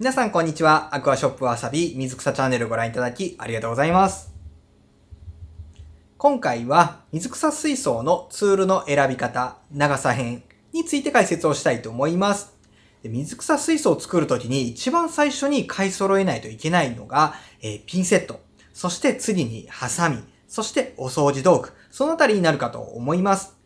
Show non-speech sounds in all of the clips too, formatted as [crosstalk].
皆さんこんにちは。アクアショップわさび水草チャンネルご覧いただきありがとうございます。今回は水草水槽のツールの選び方、長さ編について解説をしたいと思います。で水草水槽を作るときに一番最初に買い揃えないといけないのが、えー、ピンセット、そして次にハサミ、そしてお掃除道具、そのあたりになるかと思います。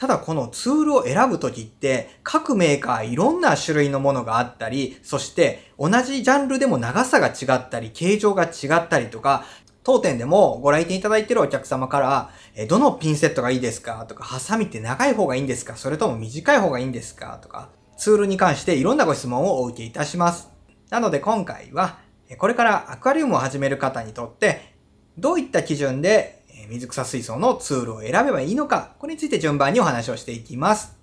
ただこのツールを選ぶときって各メーカーいろんな種類のものがあったり、そして同じジャンルでも長さが違ったり、形状が違ったりとか、当店でもご来店いただいているお客様から、えどのピンセットがいいですかとか、ハサミって長い方がいいんですかそれとも短い方がいいんですかとか、ツールに関していろんなご質問をお受けいたします。なので今回は、これからアクアリウムを始める方にとって、どういった基準で水草水槽のツールを選べばいいのか、これについて順番にお話をしていきます。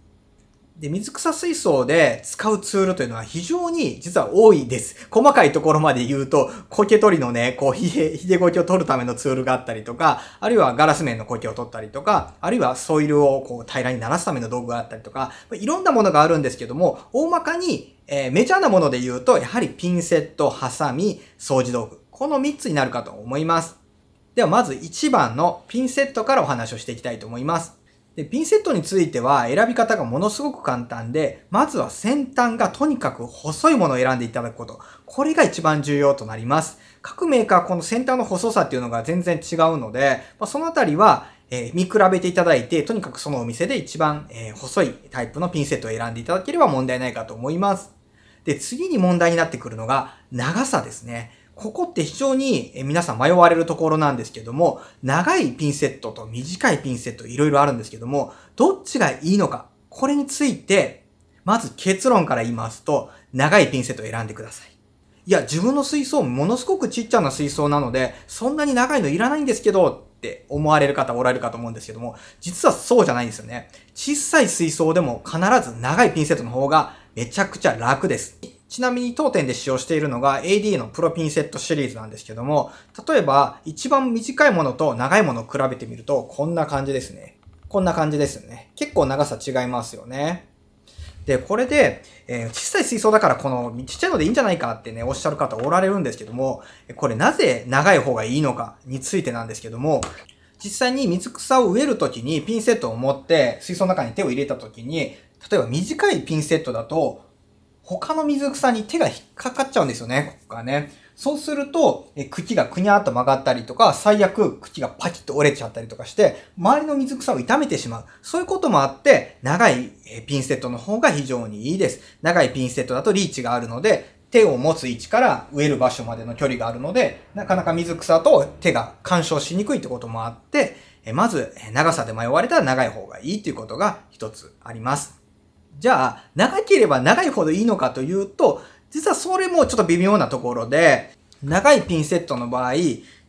で、水草水槽で使うツールというのは非常に実は多いです。細かいところまで言うと、苔取りのね、こう、ひで、ひげ苔を取るためのツールがあったりとか、あるいはガラス面の苔を取ったりとか、あるいはソイルをこう平らにならすための道具があったりとか、いろんなものがあるんですけども、大まかに、えー、メジャーなもので言うと、やはりピンセット、ハサミ、掃除道具。この3つになるかと思います。ではまず1番のピンセットからお話をしていきたいと思います。でピンセットについては選び方がものすごく簡単で、まずは先端がとにかく細いものを選んでいただくこと。これが一番重要となります。各メーカーこの先端の細さっていうのが全然違うので、まあ、そのあたりはえー、見比べていただいて、とにかくそのお店で一番、えー、細いタイプのピンセットを選んでいただければ問題ないかと思います。で、次に問題になってくるのが長さですね。ここって非常に皆さん迷われるところなんですけども、長いピンセットと短いピンセットいろいろあるんですけども、どっちがいいのか、これについて、まず結論から言いますと、長いピンセットを選んでください。いや、自分の水槽ものすごくちっちゃな水槽なので、そんなに長いのいらないんですけど、って思われる方おられるかと思うんですけども、実はそうじゃないんですよね。小さい水槽でも必ず長いピンセットの方がめちゃくちゃ楽です。ちなみに当店で使用しているのが AD のプロピンセットシリーズなんですけども、例えば一番短いものと長いものを比べてみるとこんな感じですね。こんな感じですね。結構長さ違いますよね。で、これで、えー、小さい水槽だからこのちっちゃいのでいいんじゃないかってね、おっしゃる方おられるんですけども、これなぜ長い方がいいのかについてなんですけども、実際に水草を植えるときにピンセットを持って水槽の中に手を入れたときに、例えば短いピンセットだと他の水草に手が引っかかっちゃうんですよね、ここがね。そうすると、え茎がくにゃーっと曲がったりとか、最悪茎がパキッと折れちゃったりとかして、周りの水草を傷めてしまう。そういうこともあって、長いピンセットの方が非常にいいです。長いピンセットだとリーチがあるので、手を持つ位置から植える場所までの距離があるので、なかなか水草と手が干渉しにくいってこともあって、まず長さで迷われたら長い方がいいっていうことが一つあります。じゃあ、長ければ長いほどいいのかというと、実はそれもちょっと微妙なところで、長いピンセットの場合、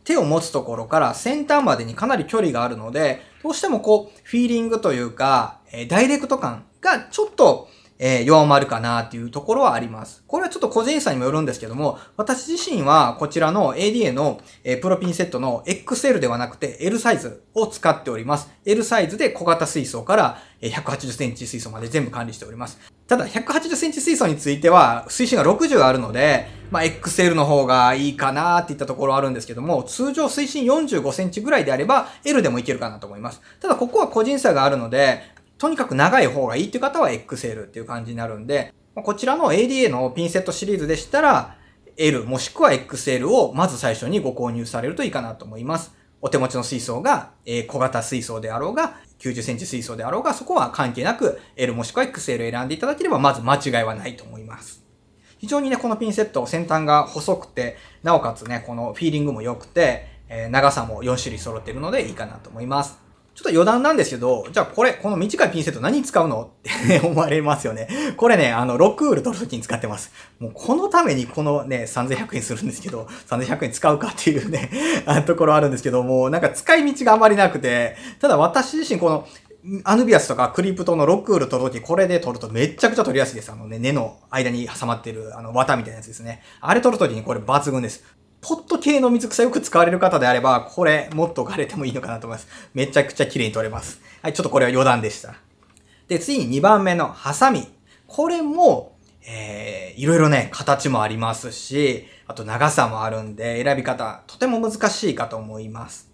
手を持つところから先端までにかなり距離があるので、どうしてもこう、フィーリングというか、えダイレクト感がちょっとえー、弱まるかなっていうところはあります。これはちょっと個人差にもよるんですけども、私自身はこちらの ADA の、えー、プロピンセットの XL ではなくて L サイズを使っております。L サイズで小型水槽から180センチ水槽まで全部管理しております。ただ180センチ水槽については水深が60あるので、まあ、XL の方がいいかなっていったところはあるんですけども、通常水深45センチぐらいであれば L でもいけるかなと思います。ただここは個人差があるので、とにかく長い方がいいっていう方は XL っていう感じになるんで、こちらの ADA のピンセットシリーズでしたら、L もしくは XL をまず最初にご購入されるといいかなと思います。お手持ちの水槽が、え小型水槽であろうが、90センチ水槽であろうが、そこは関係なく L もしくは XL 選んでいただければまず間違いはないと思います。非常にね、このピンセット先端が細くて、なおかつね、このフィーリングも良くて、え長さも4種類揃っているのでいいかなと思います。ちょっと余談なんですけど、じゃあこれ、この短いピンセット何に使うのって [laughs] 思われますよね。これね、あの、ロックウール取るときに使ってます。もうこのためにこのね、3100円するんですけど、3100円使うかっていうねあ [laughs] ところあるんですけども、なんか使い道があまりなくて、ただ私自身この、アヌビアスとかクリプトのロックウル取るとき、これで取るとめちゃくちゃ取りやすいです。あのね、根の間に挟まってる、あの、綿みたいなやつですね。あれ取るときにこれ抜群です。ポット系の水草よく使われる方であれば、これもっと枯かれてもいいのかなと思います。めちゃくちゃ綺麗に取れます。はい、ちょっとこれは余談でした。で、次に2番目のハサミ。これも、えー、いろいろね、形もありますし、あと長さもあるんで、選び方、とても難しいかと思います。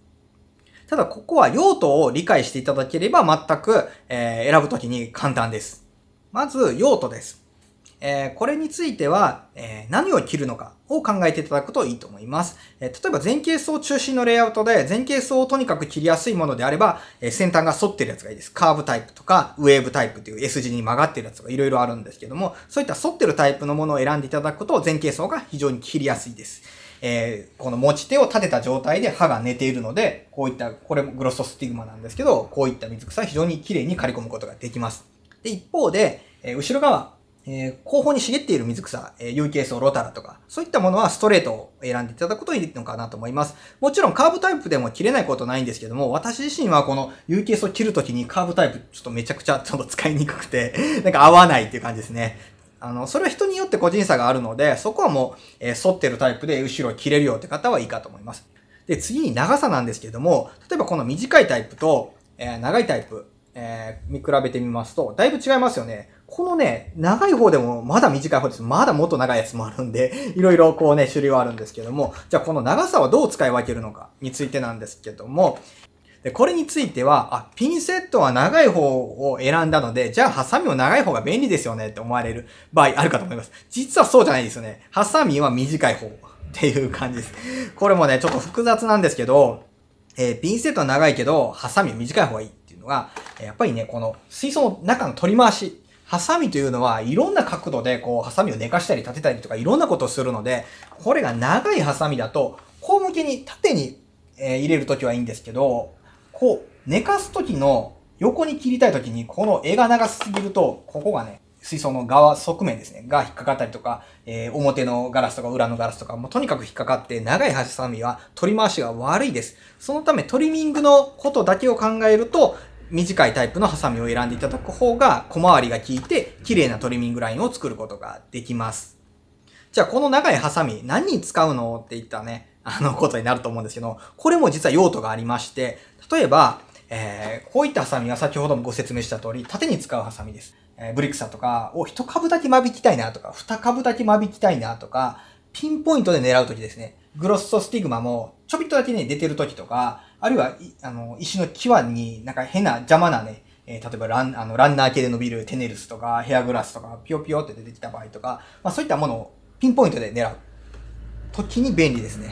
ただ、ここは用途を理解していただければ、全く、えー、選ぶときに簡単です。まず、用途です。えー、これについては、えー、何を切るのかを考えていただくといいと思います。えー、例えば前傾層中心のレイアウトで、前傾層をとにかく切りやすいものであれば、え先端が反ってるやつがいいです。カーブタイプとか、ウェーブタイプという S 字に曲がってるやつがいろいろあるんですけども、そういった反ってるタイプのものを選んでいただくと、前傾層が非常に切りやすいです。えー、この持ち手を立てた状態で歯が寝ているので、こういった、これもグロストスティグマなんですけど、こういった水草は非常に綺麗に刈り込むことができます。で、一方で、えー、後ろ側、えー、後方に茂っている水草、えー、有形層、ロタラとか、そういったものはストレートを選んでいただくことにいいのかなと思います。もちろんカーブタイプでも切れないことないんですけども、私自身はこの有形層切るときにカーブタイプちょっとめちゃくちゃちょっと使いにくくて [laughs] なんか合わないっていう感じですね。あの、それは人によって個人差があるので、そこはもう、えー、反ってるタイプで後ろ切れるよって方はいいかと思います。で、次に長さなんですけども、例えばこの短いタイプと、え長いタイプ、え見比べてみますと、だいぶ違いますよね。このね、長い方でも、まだ短い方です。まだもっと長いやつもあるんで、[laughs] いろいろこうね、種類はあるんですけども、じゃあこの長さはどう使い分けるのかについてなんですけども、で、これについては、あ、ピンセットは長い方を選んだので、じゃあハサミも長い方が便利ですよねって思われる場合あるかと思います。実はそうじゃないですよね。ハサミは短い方っていう感じです。これもね、ちょっと複雑なんですけど、えー、ピンセットは長いけど、ハサミ短い方がいいっていうのが、やっぱりね、この水槽の中の取り回しハサミというのはいろんな角度でこうハサミを寝かしたり立てたりとかいろんなことをするので、これが長いハサミだと、こう向けに縦に、え入れるときはいいんですけど、こう寝かすときの横に切りたいときにこの柄が長すぎると、ここがね、水槽の側側面ですね、が引っかかったりとか、えー、表のガラスとか裏のガラスとか、もうとにかく引っかかって長いハサミは取り回しが悪いです。そのためトリミングのことだけを考えると、短いタイプのハサミを選んでいただく方が小回りが効いて綺麗なトリミングラインを作ることができます。じゃあこの長いハサミ何に使うのって言ったね、[laughs] あのことになると思うんですけど、これも実は用途がありまして、例えば、えー、こういったハサミは先ほどもご説明した通り縦に使うハサミです。えー、ブリクサとかを1株だけ間引きたいなとか2株だけ間引きたいなとかピンポイントで狙うときですね。グロッソスティグマもちょびっとだけね、出てるときとか、あるいは、あの、石の際になんか変な邪魔なね、えー、例えばランあのランナー系で伸びるテネルスとかヘアグラスとかピヨピヨって出てきた場合とか、まあ、そういったものをピンポイントで狙う時に便利ですね。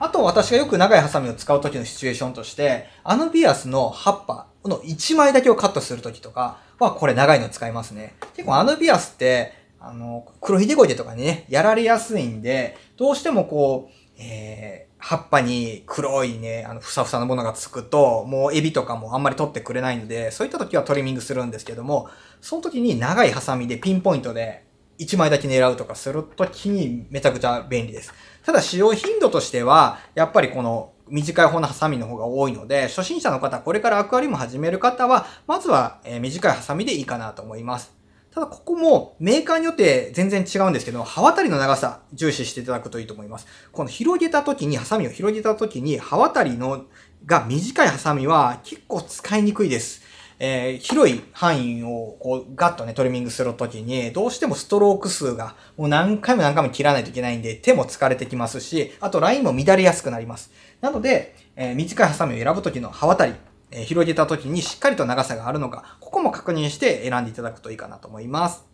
あと私がよく長いハサミを使う時のシチュエーションとして、アヌビアスの葉っぱの1枚だけをカットする時とかはこれ長いの使いますね。結構アヌビアスって、あの、黒ひげゴイデとかにね、やられやすいんで、どうしてもこう、えー、葉っぱに黒いね、あの、ふさふさのものがつくと、もうエビとかもあんまり取ってくれないので、そういった時はトリミングするんですけども、その時に長いハサミでピンポイントで1枚だけ狙うとかする時にめちゃくちゃ便利です。ただ使用頻度としては、やっぱりこの短い方のハサミの方が多いので、初心者の方、これからアクアリウム始める方は、まずは短いハサミでいいかなと思います。ただここもメーカーによって全然違うんですけど、刃渡りの長さ重視していただくといいと思います。この広げた時に、ハサミを広げた時に、刃渡りのが短いハサミは結構使いにくいです。えー、広い範囲をこうガッとね、トリミングするときに、どうしてもストローク数がもう何回も何回も切らないといけないんで、手も疲れてきますし、あとラインも乱れやすくなります。なので、えー、短いハサミを選ぶときの刃渡り、え広げた時にしっかりと長さがあるのか、ここも確認して選んでいただくといいかなと思います。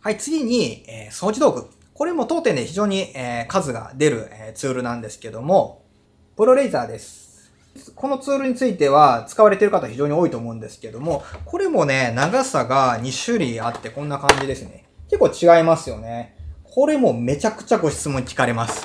はい、次に、え掃除道具。これも当店で非常に、え数が出る、えツールなんですけども、プロレイザーです。このツールについては使われている方非常に多いと思うんですけども、これもね、長さが2種類あってこんな感じですね。結構違いますよね。これもめちゃくちゃご質問聞かれます。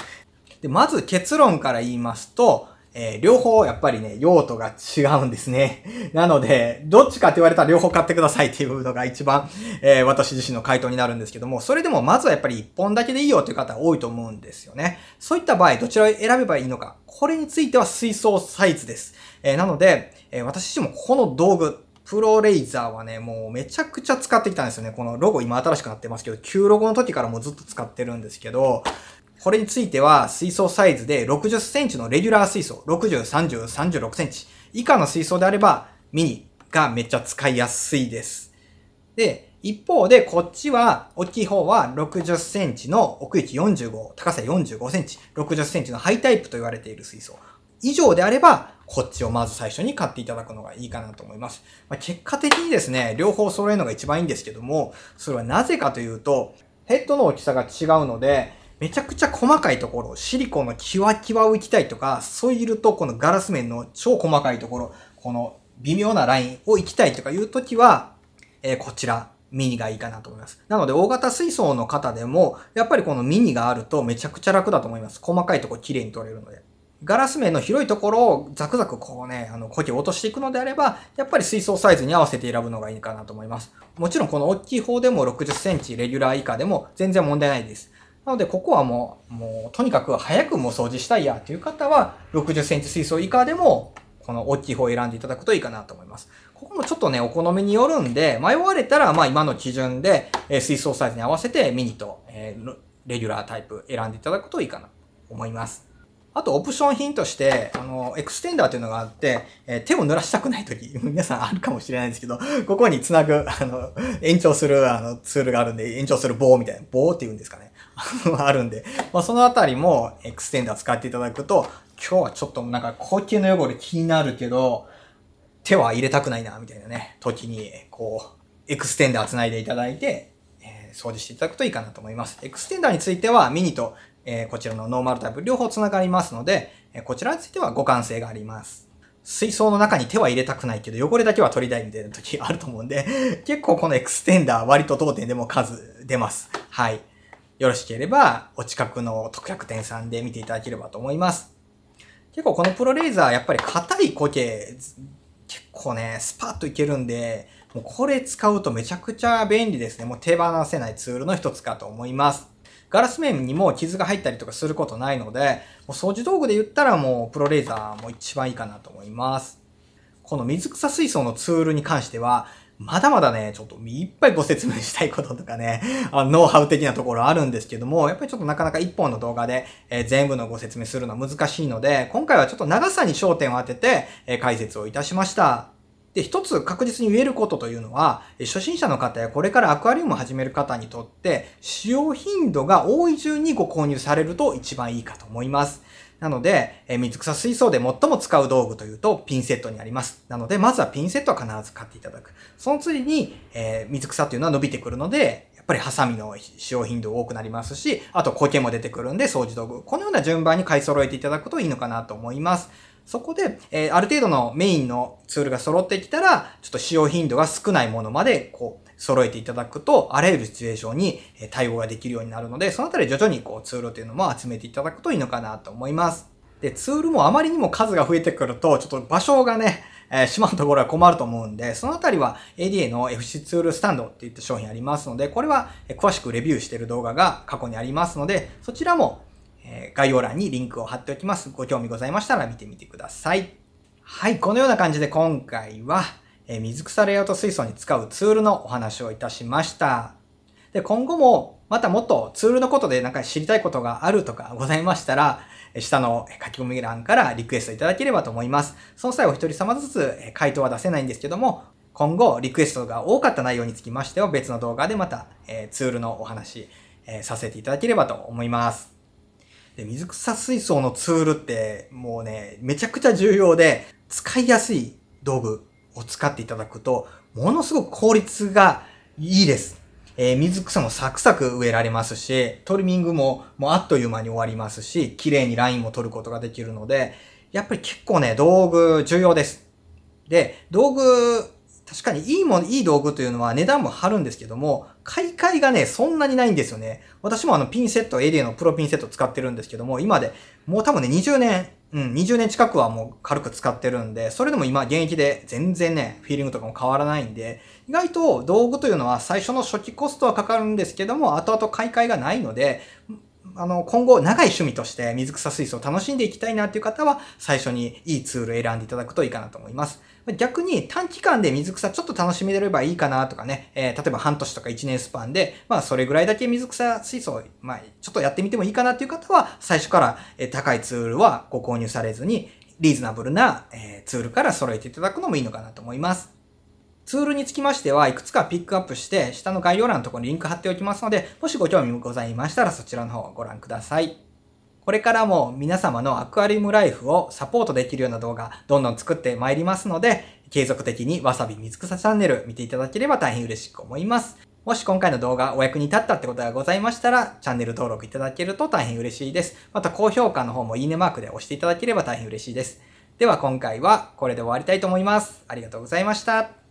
でまず結論から言いますと、えー、両方やっぱりね、用途が違うんですね。[laughs] なので、どっちかって言われたら両方買ってくださいっていうのが一番、えー、私自身の回答になるんですけども、それでもまずはやっぱり1本だけでいいよという方多いと思うんですよね。そういった場合、どちらを選べばいいのか。これについては水槽サイズです。えー、なので、え私自身もこの道具、プロレイザーはね、もうめちゃくちゃ使ってきたんですよね。このロゴ今新しくなってますけど、旧ロゴの時からもうずっと使ってるんですけど、これについては水槽サイズで60センチのレギュラー水槽、60、30、36センチ以下の水槽であればミニがめっちゃ使いやすいです。で、一方でこっちは大きい方は60センチの奥行き45、高さ45センチ、60センチのハイタイプと言われている水槽。以上であれば、こっちをまず最初に買っていただくのがいいかなと思います。まあ、結果的にですね、両方揃えるのが一番いいんですけども、それはなぜかというと、ヘッドの大きさが違うので、めちゃくちゃ細かいところ、シリコンのキワキワをいきたいとか、そういうとこのガラス面の超細かいところ、この微妙なラインをいきたいとかいうときは、えー、こちら、ミニがいいかなと思います。なので、大型水槽の方でも、やっぱりこのミニがあるとめちゃくちゃ楽だと思います。細かいとこ綺麗に取れるので。ガラス面の広いところをザクザクこうね、あの、苔を落としていくのであれば、やっぱり水槽サイズに合わせて選ぶのがいいかなと思います。もちろんこの大きい方でも60センチレギュラー以下でも全然問題ないです。なので、ここはもう、もう、とにかく早くもう掃除したいやという方は、60センチ水槽以下でも、この大きい方を選んでいただくといいかなと思います。ここもちょっとね、お好みによるんで、迷われたら、まあ今の基準で、え水槽サイズに合わせてミニと、えレギュラータイプ選んでいただくといいかなと思います。あと、オプション品として、あの、エクステンダーというのがあって、え手を濡らしたくないとき、[laughs] 皆さんあるかもしれないんですけど、ここにつなぐ、あの、延長する、あの、ツールがあるんで、延長する棒みたいな、棒って言うんですかね。[laughs] あるんで、まあ、そのあたりもエクステンダー使っていただくと、今日はちょっとなんか高級の汚れ気になるけど、手は入れたくないな、みたいなね、時に、こう、エクステンダー繋いでいただいて、えー、掃除していただくといいかなと思います。エクステンダーについては、ミニと、えー、こちらのノーマルタイプ両方繋がりますので、えー、こちらについては互換性があります。水槽の中に手は入れたくないけど、汚れだけは取りたいみたいな時あると思うんで、結構このエクステンダー割と当店でも数出ます。はい。よろしければ、お近くの特約店さんで見ていただければと思います。結構このプロレーザー、やっぱり硬い苔、結構ね、スパッといけるんで、もうこれ使うとめちゃくちゃ便利ですね。もう手放せないツールの一つかと思います。ガラス面にも傷が入ったりとかすることないので、もう掃除道具で言ったらもうプロレーザーも一番いいかなと思います。この水草水槽のツールに関しては、まだまだね、ちょっといっぱいご説明したいこととかね、[laughs] あのノウハウ的なところあるんですけども、やっぱりちょっとなかなか1本の動画で、えー、全部のご説明するのは難しいので、今回はちょっと長さに焦点を当てて、えー、解説をいたしました。で、一つ確実に言えることというのは、初心者の方やこれからアクアリウムを始める方にとって、使用頻度が多い順にご購入されると一番いいかと思います。なので、え水草水槽で最も使う道具というとピンセットにあります。なので、まずはピンセットは必ず買っていただく。その次に、えー、水草というのは伸びてくるので、やっぱりハサミの使用頻度多くなりますし、あと苔も出てくるんで掃除道具。このような順番に買い揃えていただくといいのかなと思います。そこで、えー、ある程度のメインのツールが揃ってきたら、ちょっと使用頻度が少ないものまで、こう、揃えていただくと、あらゆるシチュエーションに対応ができるようになるので、そのあたり徐々にこうツールというのも集めていただくといいのかなと思います。で、ツールもあまりにも数が増えてくると、ちょっと場所がね、えー、しまうところは困ると思うんで、そのあたりは ADA の FC ツールスタンドっていった商品ありますので、これは詳しくレビューしている動画が過去にありますので、そちらも概要欄にリンクを貼っておきます。ご興味ございましたら見てみてください。はい、このような感じで今回は、え水草レイアウト水槽に使うツールのお話をいたしました。で、今後もまたもっとツールのことでなんか知りたいことがあるとかございましたら、下の書き込み欄からリクエストいただければと思います。その際お一人様ずつ回答は出せないんですけども、今後リクエストが多かった内容につきましては別の動画でまた、えツールのお話、えさせていただければと思います。で水草水槽のツールってもうね、めちゃくちゃ重要で使いやすい道具を使っていただくと、ものすごく効率がいいです。えー、水草もサクサク植えられますし、トリミングももうあっという間に終わりますし、綺麗にラインも取ることができるので、やっぱり結構ね、道具重要です。で、道具、確かにいいもん、いい道具というのは値段も張るんですけども、買い替えがね、そんなにないんですよね。私もあのピンセット、エリアのプロピンセット使ってるんですけども、今でもう多分ね、20年うん、20年近くはもう軽く使ってるんで、それでも今現役で全然ね、フィーリングとかも変わらないんで、意外と道具というのは最初の初期コストはかかるんですけども、後々買い替えがないので、あの、今後長い趣味として水草水槽を楽しんでいきたいなっていう方は、最初にいいツール選んでいただくといいかなと思います。逆に短期間で水草ちょっと楽しめれればいいかなとかね、えー、例えば半年とか1年スパンで、まあそれぐらいだけ水草水槽、まあちょっとやってみてもいいかなっていう方は、最初から高いツールはご購入されずに、リーズナブルなツールから揃えていただくのもいいのかなと思います。ツールにつきましては、いくつかピックアップして、下の概要欄のところにリンク貼っておきますので、もしご興味ございましたらそちらの方をご覧ください。これからも皆様のアクアリウムライフをサポートできるような動画、どんどん作ってまいりますので、継続的にわさび水草チャンネル見ていただければ大変嬉しく思います。もし今回の動画お役に立ったってことがございましたら、チャンネル登録いただけると大変嬉しいです。また高評価の方もいいねマークで押していただければ大変嬉しいです。では今回はこれで終わりたいと思います。ありがとうございました。